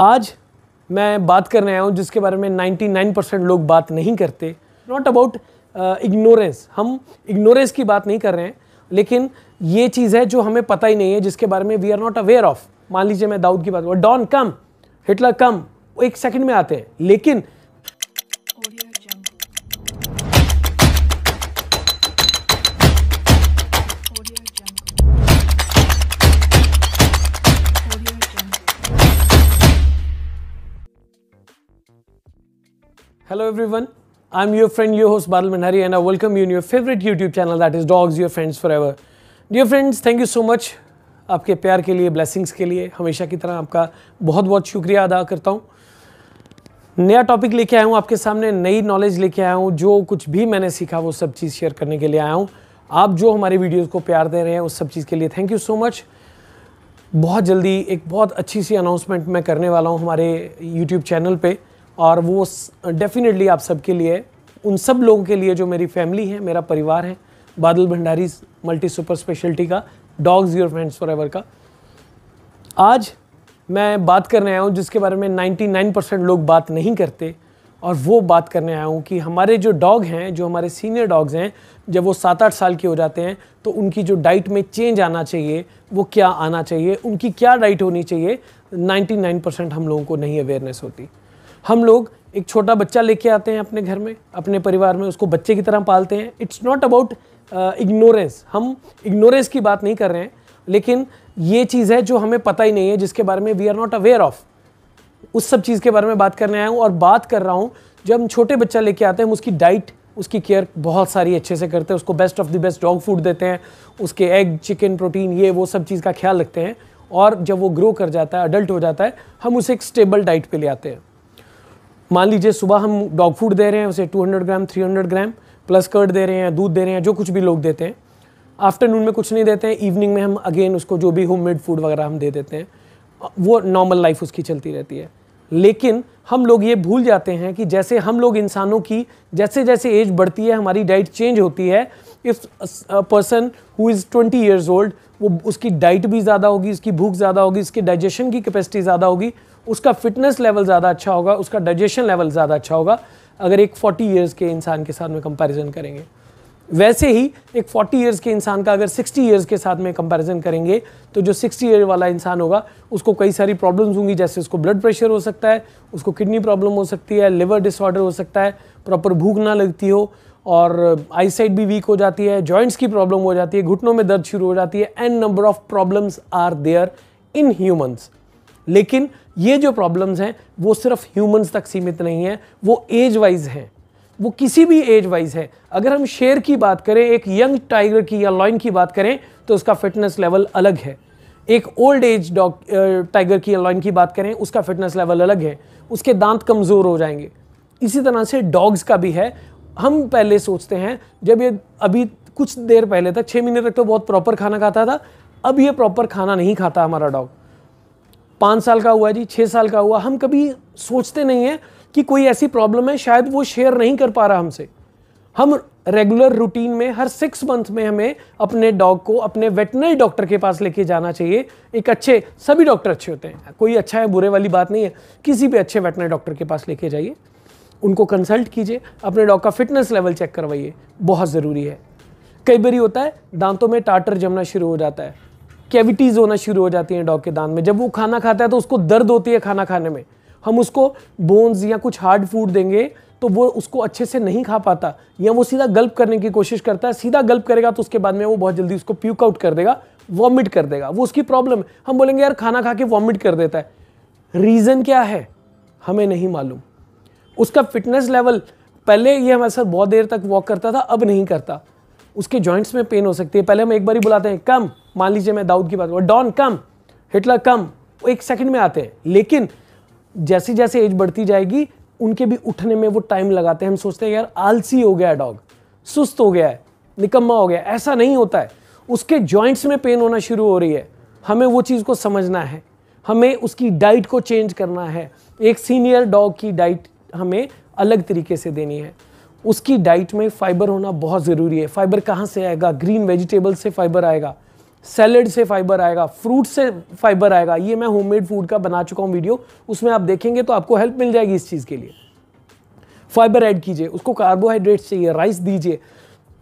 आज मैं बात करने आया हूँ जिसके बारे में 99 परसेंट लोग बात नहीं करते नॉट अबाउट इग्नोरेंस हम इग्नोरेंस की बात नहीं कर रहे हैं लेकिन ये चीज़ है जो हमें पता ही नहीं है जिसके बारे में we are not aware of मान लीजिए मैं दाऊद की बात करूँ डॉन कम हिटलर कम एक सेकंड में आते हैं लेकिन Hello everyone, I'm your friend, your host Badal Manhari and I welcome you in your favorite YouTube channel that is Dogs Your Friends Forever. Dear friends, thank you so much आपके प्यार के लिए blessings के लिए हमेशा की तरह आपका बहुत बहुत शुक्रिया अदा करता हूँ नया टॉपिक लेके आया हूँ आपके सामने नई नॉलेज लेके आया हूँ जो कुछ भी मैंने सीखा वो सब चीज़ शेयर करने के लिए आया हूँ आप जो हमारे वीडियोज़ को प्यार दे रहे हैं उस सब चीज़ के लिए थैंक यू सो मच बहुत जल्दी एक बहुत अच्छी सी अनाउंसमेंट मैं करने वाला हूँ हमारे यूट्यूब चैनल पर और वो डेफिनेटली आप सबके लिए उन सब लोगों के लिए जो मेरी फैमिली है मेरा परिवार है Badal Bhandari multi super speciality का dogs your friends forever का आज मैं बात करने आया हूँ जिसके बारे में 99 परसेंट लोग बात नहीं करते और वो बात करने आया हूँ कि हमारे जो डॉग हैं जो हमारे सीनियर डॉग्स हैं जब वो सात आठ साल के हो जाते हैं तो उनकी जो डाइट में चेंज आना चाहिए वो क्या आना चाहिए उनकी क्या डाइट होनी चाहिए 99 परसेंट हम लोगों को नहीं अवेयरनेस होती हम लोग एक छोटा बच्चा लेके आते हैं अपने घर में अपने परिवार में उसको बच्चे की तरह पालते हैं इट्स नॉट अबाउट इग्नोरेंस हम इग्नोरेंस की बात नहीं कर रहे हैं लेकिन ये चीज़ है जो हमें पता ही नहीं है जिसके बारे में we are not aware of उस सब चीज़ के बारे में बात करने आया हूँ और बात कर रहा हूँ जब हम छोटे बच्चा लेके आते हैं हम उसकी डाइट उसकी केयर बहुत सारी अच्छे से करते हैं उसको best of the best dog food देते हैं उसके एग चिकन प्रोटीन ये वो सब चीज़ का ख्याल रखते हैं और जब वो ग्रो कर जाता है अडल्ट हो जाता है हम उसे एक स्टेबल डाइट पे ले आते हैं मान लीजिए सुबह हम डॉग फूड दे रहे हैं उसे 200 ग्राम 300 ग्राम प्लस कर्ड दे रहे हैं दूध दे रहे हैं जो कुछ भी लोग देते हैं आफ्टरनून में कुछ नहीं देते हैं इवनिंग में हम अगेन उसको जो भी होम मेड फूड वगैरह हम दे देते हैं वो नॉर्मल लाइफ उसकी चलती रहती है लेकिन हम लोग ये भूल जाते हैं कि जैसे हम लोग इंसानों की जैसे जैसे एज बढ़ती है हमारी डाइट चेंज होती है if person who is twenty years old वो उसकी डाइट भी ज़्यादा होगी उसकी भूख ज़्यादा होगी उसकी डाइजेशन की कैपेसिटी ज़्यादा होगी उसका फिटनेस लेवल ज़्यादा अच्छा होगा उसका डाइजेशन लेवल ज़्यादा अच्छा होगा अगर एक 40 ईयर्स के इंसान के साथ में कंपैरिजन करेंगे वैसे ही एक 40 ईयर्स के इंसान का अगर 60 ईयर्स के साथ में कंपैरिजन करेंगे तो जो 60 ईयर वाला इंसान होगा उसको कई सारी प्रॉब्लम्स होंगी जैसे उसको ब्लड प्रेशर हो सकता है उसको किडनी प्रॉब्लम हो सकती है लिवर डिसऑर्डर हो सकता है प्रॉपर भूख ना लगती हो और आईसाइट भी वीक हो जाती है जॉइंट्स की प्रॉब्लम हो जाती है घुटनों में दर्द शुरू हो जाती है and number of problems are there in humans लेकिन ये जो प्रॉब्लम्स हैं वो सिर्फ ह्यूमंस तक सीमित नहीं है वो एज वाइज हैं वो किसी भी एज वाइज है अगर हम शेर की बात करें एक यंग टाइगर की या लॉइन की बात करें तो उसका फिटनेस लेवल अलग है एक ओल्ड एज डॉग टाइगर की या लॉइन की बात करें उसका फिटनेस लेवल अलग है उसके दांत कमज़ोर हो जाएंगे इसी तरह से डॉग्स का भी है हम पहले सोचते हैं जब ये अभी कुछ देर पहले तक छः महीने तक तो बहुत प्रॉपर खाना खाता था अब ये प्रॉपर खाना नहीं खाता हमारा डॉग पाँच साल का हुआ जी छः साल का हुआ हम कभी सोचते नहीं हैं कि कोई ऐसी प्रॉब्लम है शायद वो शेयर नहीं कर पा रहा हमसे हम रेगुलर रूटीन में हर सिक्स मंथ में हमें अपने डॉग को अपने वेटनरी डॉक्टर के पास लेके जाना चाहिए एक अच्छे सभी डॉक्टर अच्छे होते हैं कोई अच्छा है बुरे वाली बात नहीं है किसी भी अच्छे वेटनरी डॉक्टर के पास लेके जाइए उनको कंसल्ट कीजिए अपने डॉग का फिटनेस लेवल चेक करवाइए बहुत ज़रूरी है कई बार होता है दांतों में टाटर जमना शुरू हो जाता है कैविटीज़ होना शुरू हो जाती हैं डॉग के दांत में जब वो खाना खाता है तो उसको दर्द होती है खाना खाने में हम उसको बोन्स या कुछ हार्ड फूड देंगे तो वो उसको अच्छे से नहीं खा पाता या वो सीधा गल्प करने की कोशिश करता है सीधा गल्प करेगा तो उसके बाद में वो बहुत जल्दी उसको प्यूक आउट कर देगा वॉमिट कर देगा वो उसकी प्रॉब्लम है हम बोलेंगे यार खाना खा के वॉमिट कर देता है रीज़न क्या है हमें नहीं मालूम उसका फिटनेस लेवल पहले ये हमारे साथ बहुत देर तक वॉक करता था अब नहीं करता उसके जॉइंट्स में पेन हो सकती है पहले हम एक बार ही बुलाते हैं कम मान लीजिए मैं दाऊद की बात करूँ डॉन कम हिटलर कम वो एक सेकंड में आते हैं लेकिन जैसे जैसे एज बढ़ती जाएगी उनके भी उठने में वो टाइम लगाते हैं हम सोचते हैं यार आलसी हो गया डॉग सुस्त हो गया है निकम्मा हो गया ऐसा नहीं होता है उसके जॉइंट्स में पेन होना शुरू हो रही है हमें वो चीज़ को समझना है हमें उसकी डाइट को चेंज करना है एक सीनियर डॉग की डाइट हमें अलग तरीके से देनी है उसकी डाइट में फाइबर होना बहुत ज़रूरी है फाइबर कहाँ से आएगा ग्रीन वेजिटेबल से फाइबर आएगा सैलड से फाइबर आएगा फ्रूट से फाइबर आएगा ये मैं होममेड फूड का बना चुका हूँ वीडियो उसमें आप देखेंगे तो आपको हेल्प मिल जाएगी इस चीज़ के लिए फाइबर ऐड कीजिए उसको कार्बोहाइड्रेट्स चाहिए राइस दीजिए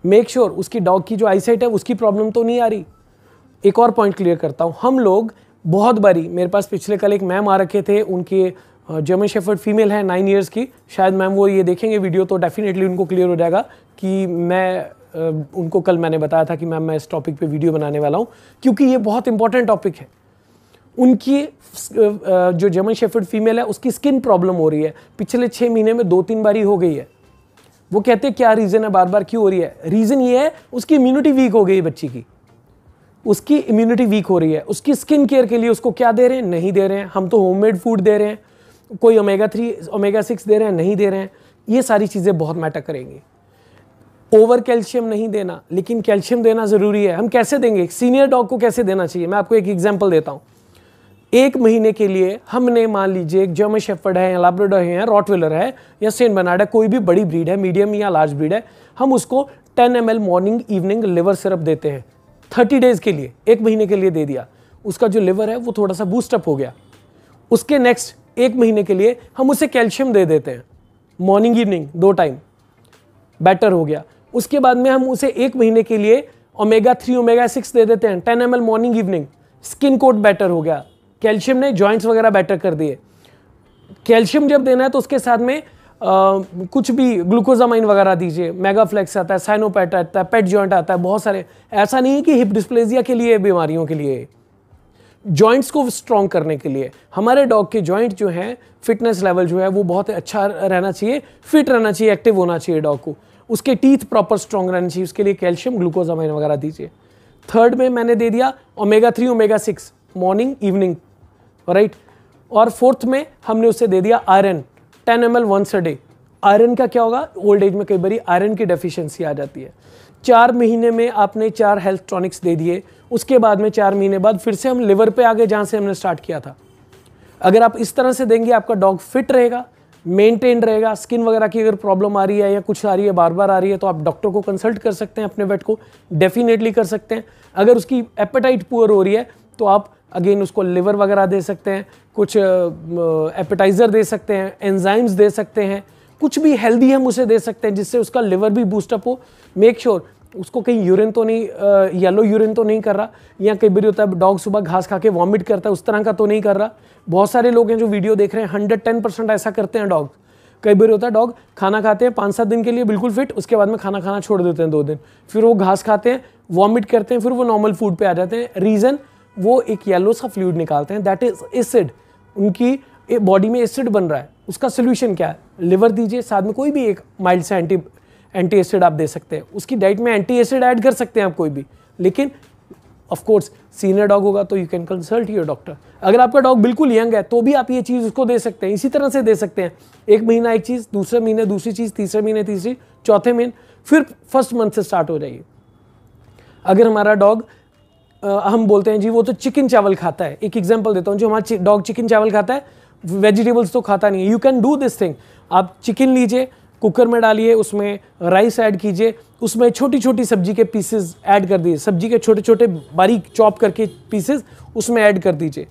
मेक श्योर sure उसकी डॉग की जो आईसाइट है उसकी प्रॉब्लम तो नहीं आ रही एक और पॉइंट क्लियर करता हूँ हम लोग बहुत बारी मेरे पास पिछले कल एक मैम आ रखे थे उनके जर्मन शेफर्ड फीमेल है नाइन ईयर्स की शायद मैम वो ये देखेंगे वीडियो तो डेफिनेटली उनको क्लियर हो जाएगा कि मैं उनको कल मैंने बताया था कि मैम मैं इस टॉपिक पे वीडियो बनाने वाला हूँ क्योंकि ये बहुत इंपॉर्टेंट टॉपिक है उनकी जो जर्मन शेफर्ड फीमेल है उसकी स्किन प्रॉब्लम हो रही है पिछले छः महीने में दो तीन बारी हो गई है वो कहते हैं क्या रीज़न है बार बार क्यों हो रही है रीज़न ये है उसकी इम्यूनिटी वीक हो गई बच्ची की उसकी इम्यूनिटी वीक हो रही है उसकी स्किन केयर के लिए उसको क्या दे रहे हैं नहीं दे रहे हैं हम तो होममेड फूड दे रहे हैं कोई ओमेगा थ्री ओमेगा सिक्स दे रहे हैं नहीं दे रहे हैं ये सारी चीज़ें बहुत मैटर करेंगी ओवर कैल्शियम नहीं देना लेकिन कैल्शियम देना ज़रूरी है हम कैसे देंगे एक सीनियर डॉग को कैसे देना चाहिए मैं आपको एक एग्जाम्पल देता हूँ एक महीने के लिए हमने मान लीजिए एक जर्मन शेफर्ड है या लाब्रोडो है या रॉटविलर है या सेंट बनाड है कोई भी बड़ी ब्रीड है मीडियम या लार्ज ब्रीड है हम उसको 10 M morning evening liver syrup देते हैं 30 डेज़ के लिए एक महीने के लिए दे दिया उसका जो लिवर है वो थोड़ा सा बूस्टअप हो गया उसके नेक्स्ट एक महीने के लिए हम उसे कैल्शियम दे देते हैं मॉर्निंग इवनिंग दो टाइम बेटर हो गया उसके बाद में हम उसे एक महीने के लिए ओमेगा थ्री ओमेगा सिक्स दे देते हैं ten M morning evening skin coat better हो गया कैल्शियम ने जॉइंट्स वगैरह बेटर कर दिए कैल्शियम जब देना है तो उसके साथ में आ, कुछ भी ग्लूकोजामाइन वगैरह दीजिए मेगाफ्लेक्स आता है साइनोपैट आता है पेट जॉइंट आता है बहुत सारे ऐसा नहीं है कि हिप डिस्प्लेजिया के लिए बीमारियों के लिए जॉइंट्स को स्ट्रॉन्ग करने के लिए हमारे डॉग के जॉइंट जो हैं फिटनेस लेवल जो है वो बहुत अच्छा रहना चाहिए फिट रहना चाहिए एक्टिव होना चाहिए डॉग को उसके टीथ प्रॉपर स्ट्रॉन्ग रहना चाहिए उसके लिए कैल्शियम अमाइन वगैरह दीजिए थर्ड में मैंने दे दिया omega three omega six morning evening right और फोर्थ में हमने उसे दे दिया iron ten M L once a day iron का क्या होगा ओल्ड एज में कई बार आयरन की डेफिशिएंसी आ जाती है चार महीने में आपने चार हेल्थ टॉनिक्स दे दिए उसके बाद में चार महीने बाद फिर से हम लिवर पे आ गए जहाँ से हमने स्टार्ट किया था अगर आप इस तरह से देंगे आपका डॉग फिट रहेगा मेंटेन रहेगा स्किन वगैरह की अगर प्रॉब्लम आ रही है या कुछ आ रही है बार बार आ रही है तो आप डॉक्टर को कंसल्ट कर सकते हैं अपने वेट को डेफिनेटली कर सकते हैं अगर उसकी एपेटाइट पुअर हो रही है तो आप अगेन उसको लिवर वगैरह दे सकते हैं कुछ एपेटाइज़र दे सकते हैं एंजाइम्स दे सकते हैं कुछ भी हेल्दी हम उसे दे सकते हैं जिससे उसका लिवर भी बूस्टअप हो मेक श्योर sure, उसको कहीं यूरिन तो नहीं येलो यूरिन तो नहीं कर रहा या कई बार होता है डॉग सुबह घास खा के वॉमिट करता है उस तरह का तो नहीं कर रहा बहुत सारे लोग हैं जो वीडियो देख रहे हैं हंड्रेड टेन परसेंट ऐसा करते हैं डॉग कई बार होता है डॉग खाना खाते हैं पाँच सात दिन के लिए बिल्कुल फिट उसके बाद में खाना खाना छोड़ देते हैं दो दिन फिर वो घास खाते हैं वॉमिट करते हैं फिर वो नॉर्मल फूड पे आ जाते हैं रीज़न वो एक येलो सा फ्लूड निकालते हैं दैट इज एसिड उनकी बॉडी में एसिड बन रहा है उसका सोल्यूशन क्या है लिवर दीजिए साथ में कोई भी एक माइल्ड सा एंटी एंटी एसिड आप दे सकते हैं उसकी डाइट में एंटी एसिड ऐड कर सकते हैं आप कोई भी लेकिन ऑफकोर्स सीनियर डॉग होगा तो you can consult your doctor अगर आपका डॉग बिल्कुल यंग है तो भी आप ये चीज़ उसको दे सकते हैं इसी तरह से दे सकते हैं एक महीना एक चीज़ दूसरे महीने दूसरी चीज़ तीसरे महीने तीसरी चौथे महीने फिर फर्स्ट मंथ से स्टार्ट हो जाइए अगर हमारा डॉग हम बोलते हैं जी वो तो चिकन चावल खाता है एक एग्जाम्पल देता हूँ जो हमारा डॉग चिकन चावल खाता है वेजिटेबल्स तो खाता नहीं है you can do this thing आप चिकन लीजिए कुकर में डालिए उसमें राइस ऐड कीजिए उसमें छोटी छोटी सब्जी के पीसेस ऐड कर दीजिए सब्जी के छोटे छोटे बारीक चॉप करके पीसेस उसमें ऐड कर दीजिए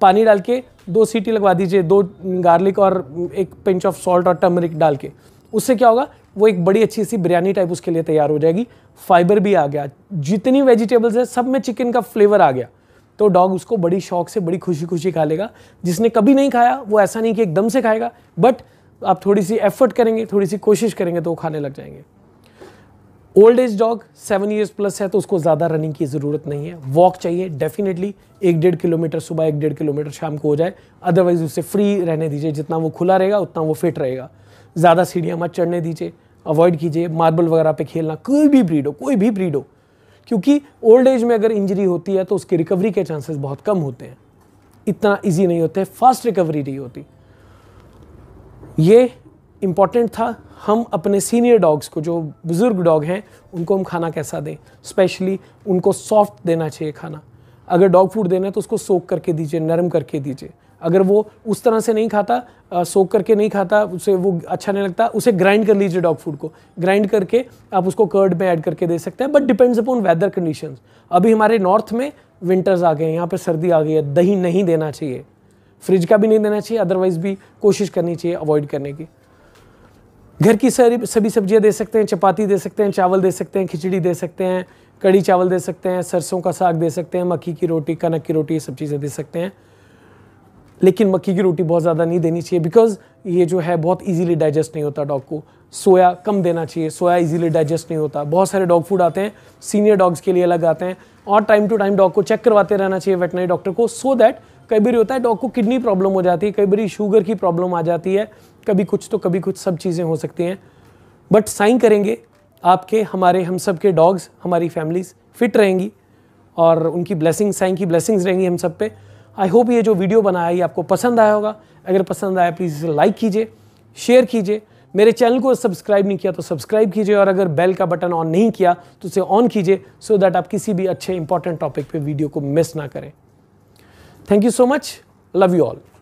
पानी डाल के दो सीटी लगवा दीजिए दो गार्लिक और एक पिंच ऑफ सॉल्ट और टर्मरिक डाल के उससे क्या होगा वो एक बड़ी अच्छी सी बिरयानी टाइप उसके लिए तैयार हो जाएगी फाइबर भी आ गया जितनी वेजिटेबल्स है सब में चिकन का फ्लेवर आ गया तो डॉग उसको बड़ी शौक से बड़ी खुशी खुशी खा लेगा जिसने कभी नहीं खाया वो ऐसा नहीं कि एकदम से खाएगा बट आप थोड़ी सी एफर्ट करेंगे थोड़ी सी कोशिश करेंगे तो वो खाने लग जाएंगे old age dog seven years plus है तो उसको ज़्यादा रनिंग की ज़रूरत नहीं है वॉक चाहिए डेफिनेटली एक डेढ़ किलोमीटर सुबह एक डेढ़ किलोमीटर शाम को हो जाए अदरवाइज उससे फ्री रहने दीजिए जितना वो खुला रहेगा उतना वो फिट रहेगा ज़्यादा सीढ़ियाँ मत चढ़ने दीजिए अवॉइड कीजिए मार्बल वगैरह पे खेलना कोई भी ब्रीड हो कोई भी ब्रीड हो क्योंकि ओल्ड एज में अगर इंजरी होती है तो उसकी रिकवरी के चांसेस बहुत कम होते हैं इतना ईजी नहीं होते फास्ट रिकवरी नहीं होती ये इम्पॉर्टेंट था हम अपने सीनियर डॉग्स को जो बुज़ुर्ग डॉग हैं उनको हम खाना कैसा दें स्पेशली उनको सॉफ्ट देना चाहिए खाना अगर डॉग फूड देना है तो उसको सोख करके दीजिए नरम करके दीजिए अगर वो उस तरह से नहीं खाता आ, सोख करके नहीं खाता उसे वो अच्छा नहीं लगता उसे ग्राइंड कर लीजिए डॉग फूड को ग्राइंड करके आप उसको कर्ड में ऐड करके दे सकते हैं but depends upon weather conditions अभी हमारे नॉर्थ में विंटर्स आ गए हैं यहाँ पर सर्दी आ गई है दही नहीं देना चाहिए फ्रिज का भी नहीं देना चाहिए अदरवाइज़ भी कोशिश करनी चाहिए अवॉइड करने की घर की सारी सभी सब्जियां दे सकते हैं चपाती दे सकते हैं चावल दे सकते हैं खिचड़ी दे सकते हैं कड़ी चावल दे सकते हैं सरसों का साग दे सकते हैं मक्की की रोटी कनक की रोटी ये सब चीज़ें दे सकते हैं लेकिन मक्की की रोटी बहुत ज़्यादा नहीं देनी चाहिए बिकॉज ये जो है बहुत ईजिली डाइजेस्ट नहीं होता डॉग को सोया कम देना चाहिए सोया इजीली डाइजेस्ट नहीं होता बहुत सारे डॉग फूड आते हैं सीनियर डॉग्स के लिए अलग आते हैं और टाइम टू टाइम डॉग को चेक करवाते रहना चाहिए वेटनरी डॉक्टर को सो so दैट कई बार होता है डॉग को किडनी प्रॉब्लम हो जाती है कई बार शुगर की प्रॉब्लम आ जाती है कभी कुछ तो कभी कुछ सब चीज़ें हो सकती हैं बट साइन करेंगे आपके हमारे हम सब के डॉग्स हमारी फैमिलीज़ फिट रहेंगी और उनकी ब्लेसिंग साइन की ब्लेसिंग्स रहेंगी हम सब पे आई होप ये जो वीडियो बनाया ये आपको पसंद आया होगा अगर पसंद आया प्लीज़ इसे लाइक कीजिए शेयर कीजिए मेरे चैनल को सब्सक्राइब नहीं किया तो सब्सक्राइब कीजिए और अगर बेल का बटन ऑन नहीं किया तो उसे ऑन कीजिए सो दैट आप किसी भी अच्छे इंपॉर्टेंट टॉपिक पे वीडियो को मिस ना करें Thank you so much. Love you all.